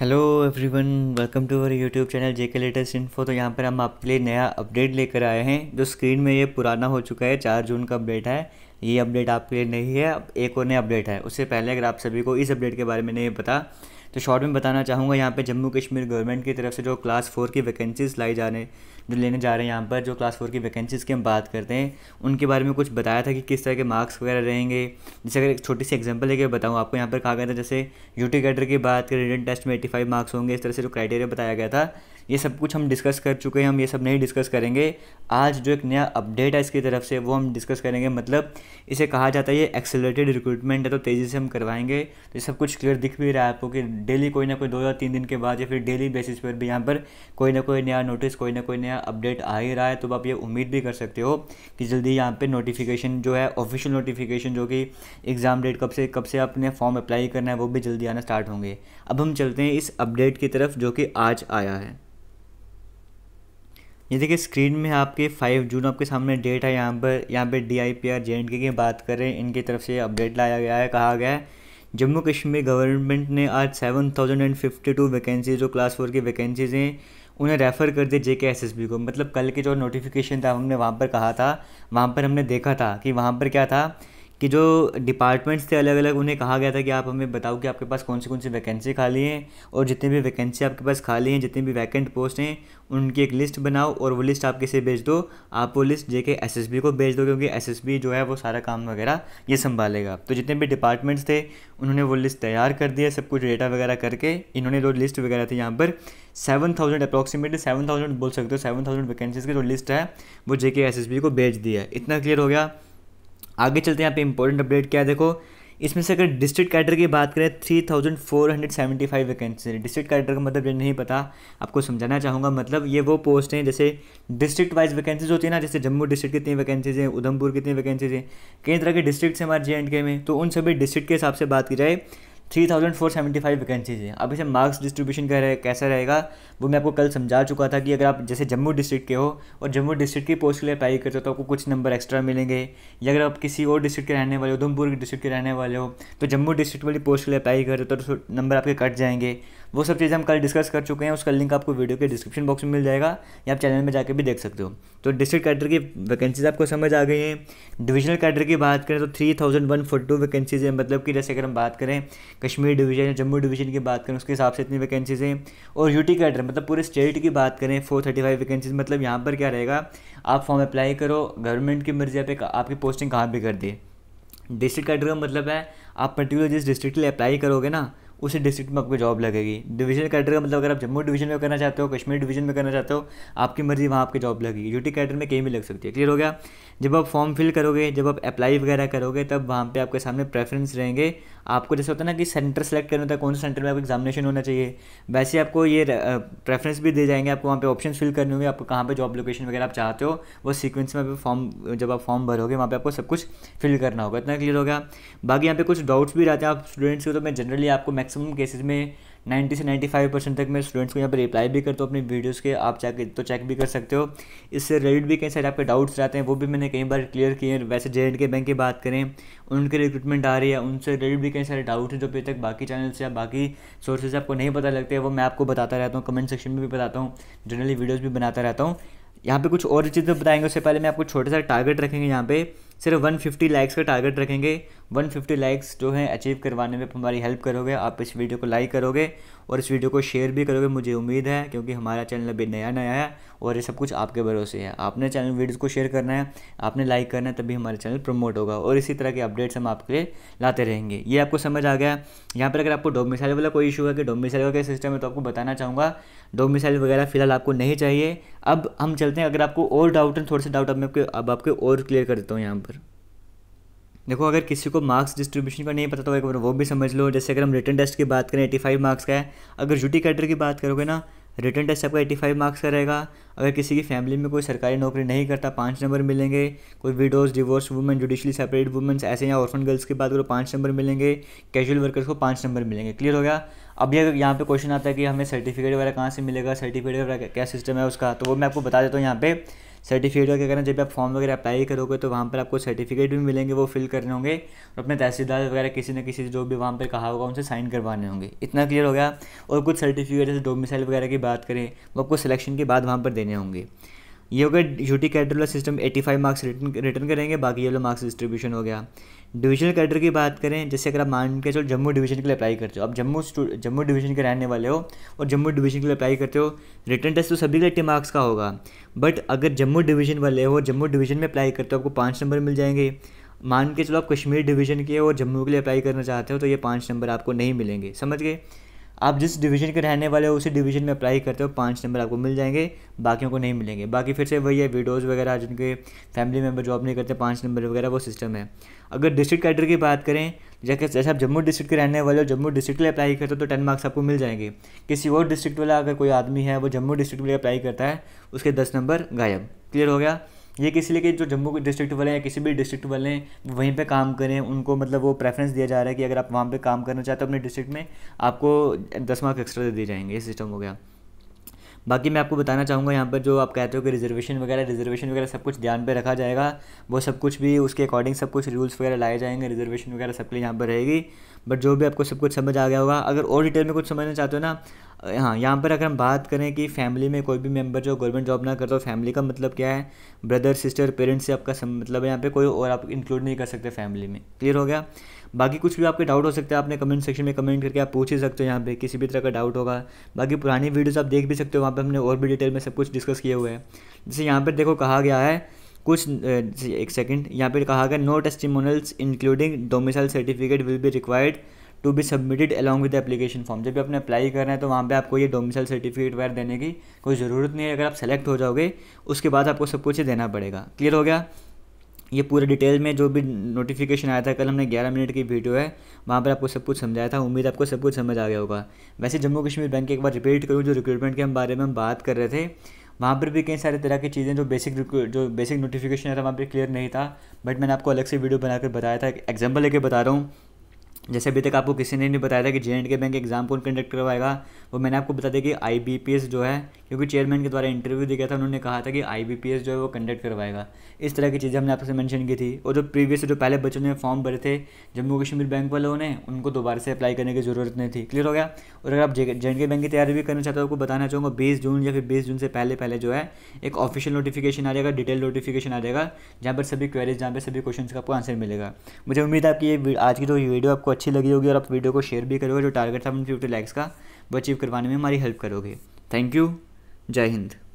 hello everyone welcome to our YouTube channel J K latest info तो यहाँ पर हम आपके लिए नया अपडेट लेकर आए हैं जो स्क्रीन में ये पुराना हो चुका है चार जून का अपडेट है ये अपडेट आपके लिए नहीं है अब एक और नया अपडेट है उससे पहले अगर आप सभी को इस अपडेट के बारे में नहीं पता तो शॉर्ट में बताना चाहूँगा यहाँ पे जम्मू कश्मीर गवर्नमेंट की तरफ से जो क्लास फोर की वैकेंसीज लाई जाने जो लेने जा रहे हैं यहाँ पर जो क्लास फोर की वैकेंसीज़ की हम बात करते हैं उनके बारे में कुछ बताया था कि किस तरह के मार्क्स वगैरह रहेंगे जैसे अगर एक छोटी सी एग्जाम्पल लेकर बताऊँ आपको यहाँ पर कहा गया था जैसे यूटी कैडर की बात करें रिटर्न टेस्ट में एटी मार्क्स होंगे इस तरह से जो क्राइटेरिया बताया गया था ये सब कुछ हम डिस्कस कर चुके हैं हम ये सब नहीं डिस्कस करेंगे आज जो एक नया अपडेट है इसकी तरफ से वो हम डिस्कस करेंगे मतलब इसे कहा जाता है ये एक्सेलरेटेड रिक्रूटमेंट है तो तेज़ी से हम करवाएंगे तो ये सब कुछ क्लियर दिख भी रहा है आपको कि डेली कोई ना कोई दो या तीन दिन के बाद या फिर डेली बेसिस पर भी यहाँ पर कोई ना कोई नया नोटिस कोई ना कोई नया अपडेट आ ही रहा है तो आप ये उम्मीद भी कर सकते हो कि जल्दी यहाँ पर नोटिफिकेशन जो है ऑफिशियल नोटिफिकेशन जो कि एग्ज़ाम डेट कब से कब से आपने फॉर्म अप्लाई करना है वो भी जल्दी आना स्टार्ट होंगे अब हम चलते हैं इस अपडेट की तरफ जो कि आज आया है ये देखिए स्क्रीन में आपके फाइव जून आपके सामने डेट है यहाँ पर यहाँ पे D I P R J and K की बात करें इनकी तरफ से अपडेट लाया गया है कहा गया है जम्मू कश्मीर गवर्नमेंट ने आज seven thousand and fifty two vacancy जो क्लास फोर की वैकेंसीज हैं उन्हें रेफ़र कर दी जे के एस एस बी को मतलब कल के जो नोटिफिकेशन था हमने वहाँ पर कहा था वहाँ पर हमने देखा था कि वहाँ पर क्या था कि जो डिपार्टमेंट्स थे अलग अलग उन्हें कहा गया था कि आप हमें बताओ कि आपके पास कौन सी कौन सी वैकेंसी खाली हैं और जितनी भी वैकेंसी आपके पास खाली हैं जितने भी वैकेंट पोस्ट हैं उनकी एक लिस्ट बनाओ और वो लिस्ट आप किसे भेज दो आप वो लिस्ट जे के एस को भेज दो क्योंकि एस जो है वो सारा काम वगैरह ये संभालेगा तो जितने भी डिपार्टमेंट्स थे उन्होंने वो लिस्ट तैयार कर दिया सब कुछ डेटा वगैरह करके इन्होंने जो लिस्ट वगैरह थी यहाँ पर seven thousand approximately seven thousand बोल सकते हो सेवन थाउजेंड वैकेंसीज की जो लिस्ट है वो जे के एस को भेज दिया इतना क्लियर हो गया आगे चलते हैं यहाँ पे इंपॉर्टेंट अपडेट क्या है देखो इसमें से अगर डिस्ट्रिक्ट कैडर की बात करें three thousand four hundred seventy five vacancy district cadre का मतलब ये नहीं पता आपको समझाना चाहूँगा मतलब ये वो पोस्ट हैं जैसे डिस्ट्रिक्ट वाइज वैकेंसीज होती है ना जैसे जम्मू डिस्ट्रिक्ट कितनी वैकेंसीज हैं उधमपुर कितनी वैकेंसीज हैं कई तरह के डिस्ट्रिक्ट हैं हमारे जे एंड के में तो उन सभी डिस्ट्रिक्ट के हिसाब से बात की जाए three thousand four seventy five vacancies है अब इसे मार्क्स डिस्ट्रीब्यूशन का रहे, कैसा रहेगा वो मैं आपको कल समझा चुका था कि अगर आप जैसे जम्मू डिस्ट्रिक्ट के हो और जम्मू डिस्ट्रिक्ट की पोस्ट के लिए अप्लाई करते हो तो आपको कुछ नंबर एक्स्ट्रा मिलेंगे या अगर आप किसी और डिस्ट्रिक्ट के रहने वाले हो उधमपुर डिस्ट्रिक्ट के रहने वाले हो तो जम्मू डिस्ट्रिक्ट वाली पोस्ट के लिए अप्लाई करते हो तो नंबर आपके कट जाएंगे वो सब चीज़ हम कल डिस्कस कर चुके हैं उसका लिंक आपको वीडियो के डिस्क्रिप्शन बॉक्स में मिल जाएगा या आप चैनल में जाकर भी देख सकते हो तो डिस्ट्रिक्ट कैडर की वैकेंसीज आपको समझ आ गई हैं डिविजनल कैडर की बात करें तो three thousand one four two vacancies है मतलब कि जैसे अगर हम बात करें कश्मीर डिवीजन या जम्मू डिवीजन की बात करें उसके हिसाब से इतनी वैकेंसीज़ हैं और यूटी का एड्रेस मतलब पूरे स्टेट की बात करें फोर थर्टी फाइव वैकेंसीज मतलब यहाँ पर क्या रहेगा आप फॉर्म अप्लाई करो गवर्नमेंट की मर्जी पे आपकी पोस्टिंग कहाँ पर कर दे डिस्ट्रिक्ट का मतलब है आप पर्टिकुलर जिस डिस्ट्रिक्ट के लिए अप्लाई करोगे ना उसी डिस्ट्रिक्ट में आपको जॉब लगेगी डिवीजनल कैडर का मतलब अगर आप जम्मू डिवीजन में करना चाहते हो कश्मीर डिवीजन में करना चाहते हो आपकी मर्ज़ी वहाँ आपकी जॉब लगेगी यूटी कैडर में कहीं भी लग सकती है क्लियर हो गया जब आप फॉर्म फिल करोगे जब आप अप्लाई वगैरह करोगे तब वहाँ पर आपके सामने प्रेफरेंस रहेंगे आपको जैसे होता है ना कि सेंटर सेलेक्ट करना होता है कौन से सेंटर में आपको एग्जामिनेशन होना चाहिए वैसे आपको ये प्रेफरेंस भी दे जाएंगे आपको वहाँ पे ऑप्शन फिल करने होंगे आपको कहाँ पे जॉब लोकेशन वगैरह आप चाहते हो वो सीक्वेंस में फॉर्म जब आप फॉर्म भरोगे वहाँ पर आपको सब कुछ फिल करना होगा इतना क्लियर हो गया बाकी यहाँ पे कुछ डाउट्स भी रहते हैं आप स्टूडेंट्स को तो मैं जनरली आपको मैक्सिमम केसेस में 90 से 95 परसेंट तक मैं स्टूडेंट्स को यहाँ पर रिप्लाई भी करता हूँ अपनी वीडियोस के आप चाहे तो चेक भी कर सकते हो इससे रिलेटेड भी कई सारे आपके डाउट्स रहते हैं वो भी मैंने कई बार क्लियर किए हैं वैसे जे के बैंक की बात करें उनके रिक्रूटमेंट आ रही है उनसे रिलेटेड भी कई सारे डाउट हैं जो अभी तक बाकी चैनल से या बाकी सोर्सेज आपको नहीं पता लगते वो मैं आपको बताता रहता हूँ कमेंट सेक्शन में भी बताता हूँ जनरली वीडियोज़ भी बनाता रहता हूँ यहाँ पे कुछ और चीज़ें बताएंगे उससे पहले मैं आपको छोटे सा टारगेट रखेंगे यहाँ पे सिर्फ 150 लाइक्स का टारगेट रखेंगे 150 लाइक्स जो है अचीव करवाने में हमारी हेल्प करोगे आप इस वीडियो को लाइक करोगे और इस वीडियो को शेयर भी करोगे मुझे उम्मीद है क्योंकि हमारा चैनल अभी नया नया है और ये सब कुछ आपके भरोसे है आपने चैनल वीडियोज़ को शेयर करना है आपने लाइक करना है तभी हमारा चैनल प्रमोट होगा और इसी तरह के अपडेट्स हम आपके लिए लाते रहेंगे ये आपको समझ आ गया यहाँ पर अगर आपको डोमिसाइल वाला कोई इशू है कि डोमिसाइल वगैरह सिस्टम है तो आपको बताना चाहूँगा डोमिसाइल वगैरह फिलहाल आपको नहीं चाहिए अब हम चलते हैं अगर आपको और डाउट है थोड़े से डाउट अब मैं अब आपके और क्लियर कर देता हूँ यहाँ पर देखो अगर किसी को मार्क्स डिस्ट्रीब्यूशन का नहीं पता तो एक बार वो भी समझ लो जैसे अगर हम रिटर्न टेस्ट की बात करें एटी फाइव मार्क्स का है अगर जूटी कैटर की बात करोगे ना रिटर्न टेस्ट आपका एटी फाइव मार्क्स का रहेगा अगर किसी की फैमिली में कोई सरकारी नौकरी नहीं करता पाँच नंबर मिलेंगे कोई widows divorce women judicially separate womens ऐसे या ऑर्फन गर्ल्स की बात करो पाँच नंबर मिलेंगे कैजुअल वर्कर्स को पाँच नंबर मिलेंगे क्लियर हो गया अभी अगर यहाँ पे क्वेश्चन आता है कि हमें सर्टिफिकेट वगैरह कहाँ से मिलेगा सर्टिफिकेट वगैरह क्या सिस्टम है उसका तो वो मैं आपको बता देता हूँ यहाँ पे सर्टिफिकेट का क्या करना जब आप फॉर्म वगैरह अप्लाई करोगे तो वहाँ पर आपको सर्टिफिकेट भी मिलेंगे वो फिल करने होंगे और अपने तहसीलदार वगैरह किसी न किसी जो भी वहाँ पर कहा होगा उनसे साइन करवाने होंगे इतना क्लियर हो गया और कुछ सर्टिफिकेट जैसे डोमिसाइल वगैरह की बात करें वो आपको सिलेक्शन के बाद वहाँ पर देने होंगे ये हो गया यूटी कैडर वाला सिस्टम 85 मार्क्स रिटर्न रिटर्न करेंगे बाकी ये वाला मार्क्स डिस्ट्रीब्यूशन हो गया डिविजनल कैडर की बात करें जैसे अगर आप मान के चलो जम्मू डिवीजन के लिए अप्लाई करते हो आप जम्मू जम्मू डिवीजन के रहने वाले हो और जम्मू डिवीजन के लिए अप्लाई करते हो रिटर्न टेस्ट तो सभी के एट्टी मार्क्स का होगा बट अगर जम्मू डिवीजन वाले हो जम्मू डिवीजन में अप्लाई करते हो आपको पाँच नंबर मिल जाएंगे मान के चलो आप कश्मीर डिवीजन के और जम्मू के लिए अप्लाई करना चाहते हो तो ये पाँच नंबर आपको नहीं मिलेंगे समझ गए आप जिस डिवीज़न के रहने वाले हो उसी डिवीज़न में अप्लाई करते हो पाँच नंबर आपको मिल जाएंगे बाकियों को नहीं मिलेंगे बाकी फिर से वही है वीडोज़ वगैरह जिनके फैमिली मेम्बर जॉब नहीं करते पाँच नंबर वगैरह वो सिस्टम है अगर डिस्ट्रिक्ट कैडर की बात करें जैसे जैसे आप जम्मू डिस्ट्रिक्ट के रहने वाले हो जम्मू डिस्ट्रिक्ट के लिए अप्लाई करते हो तो टेन मार्क्स आपको मिल जाएंगे किसी और डिस्ट्रिक्ट वाला अगर कोई आदमी है वो जम्मू डिस्ट्रिक्ट के लिए अप्लाई करता है उसके दस नंबर गायब क्लियर हो गया ये किसी लिए कि जो जम्मू डिस्ट्रिक्ट वाले हैं किसी भी डिस्ट्रिक्ट वाले हैं वहीं पे काम करें उनको मतलब वो प्रेफरेंस दिया जा रहा है कि अगर आप वहाँ पे काम करना चाहते हो अपने डिस्ट्रिक्ट में आपको दस मार्क एक्स्ट्रा दे दिए जाएंगे ये सिस्टम हो गया बाकी मैं आपको बताना चाहूँगा यहाँ पर जो आप कहते हो कि रिजर्वेशन वगैरह रिजर्वेशन वगैरह सब कुछ ध्यान पर रखा जाएगा वो सब कुछ भी उसके अकॉर्डिंग सब कुछ रूल्स वगैरह लाए जाएंगे रिजर्वेशन वगैरह सबके लिए यहाँ पर रहेगी बट जो भी आपको सब कुछ समझ आ गया होगा अगर और डिटेल में कुछ समझना चाहते हो ना हाँ यहाँ पर अगर हम बात करें कि फैमिली में कोई भी मेंबर जो गवर्नमेंट जॉब ना करता हो तो फैमिली का मतलब क्या है ब्रदर सिस्टर पेरेंट्स से आपका सम, मतलब यहाँ पे कोई और आप इंक्लूड नहीं कर सकते फैमिली में क्लियर हो गया बाकी कुछ भी आपके डाउट हो सकते हैं आपने कमेंट सेक्शन में कमेंट करके आप पूछ ही सकते हो यहाँ पे किसी भी तरह का डाउट होगा बाकी पुरानी वीडियोज़ आप देख भी सकते हो वहाँ पर हमने और भी डिटेल में सब कुछ डिस्कस किए हुए हैं जैसे यहाँ पर देखो कहा गया है कुछ एक सेकंड यहाँ पर कहा गया no testimonials including domicile certificate will be required to be submitted along with application form जब भी आपने अप्लाई रहे हैं तो वहाँ पे आपको ये डोमिसल सर्टिफिकेट वगैरह देने की कोई ज़रूरत नहीं है अगर आप सेलेक्ट हो जाओगे उसके बाद आपको सब कुछ ही देना पड़ेगा क्लियर हो गया ये पूरे डिटेल में जो भी नोटिफिकेशन आया था कल हमने 11 मिनट की वीडियो है वहाँ पर आपको सब कुछ समझाया था उम्मीद आपको सब कुछ समझ आ गया होगा वैसे जम्मू कश्मीर बैंक एक बार रिपीट करूँ जो रिक्रूटमेंट के हम बारे में हम बात कर रहे थे वहाँ पर भी कई सारे तरह की चीज़ें जो बेसिक जो बेसिक नोटिफिकेशन है था वहाँ पर क्लियर नहीं था बट मैंने आपको अलग से वीडियो बनाकर बताया था एग्जाम्पल लेकर बता रहा हूँ जैसे अभी तक आपको किसी ने नहीं बताया था कि J and K bank exam कौन कंडक्ट करवाएगा वो मैंने आपको बता दिया कि आई जो है क्योंकि चेयरमैन के द्वारा इंटरव्यू दिया था उन्होंने कहा था कि आई जो है वो कंडक्ट करवाएगा इस तरह की चीज़ें हमने आपसे मैंशन की थी और जो प्रीवियस जो पहले बच्चों ने फॉर्म भरे थे जम्मू कश्मीर बैंक वालों ने उनको दोबारा से अप्लाई करने की जरूरत नहीं थी क्लियर हो गया और अगर आप जे एंड के बैंक की तैयारी भी करना चाहते हो आपको बताना चाहूँगा बीस जून या फिर बीस जून से पहले पहले जो है एक ऑफिशियल नोटिफिकेशन आ जाएगा डिटेल नोटिफिकेशन आ जाएगा जहाँ पर सभी क्वेरीज जहाँ पर सभी क्वेश्चन का आपको आंसर मिलेगा मुझे उम्मीद है आपकी ये आज की जो वीडियो आपको अच्छी लगी होगी और आप वीडियो को शेयर भी करोगे जो टारगेट था अपने फिफ्टी लाइक्स का वो अचीव करवाने में हमारी हेल्प करोगे थैंक यू जय हिंद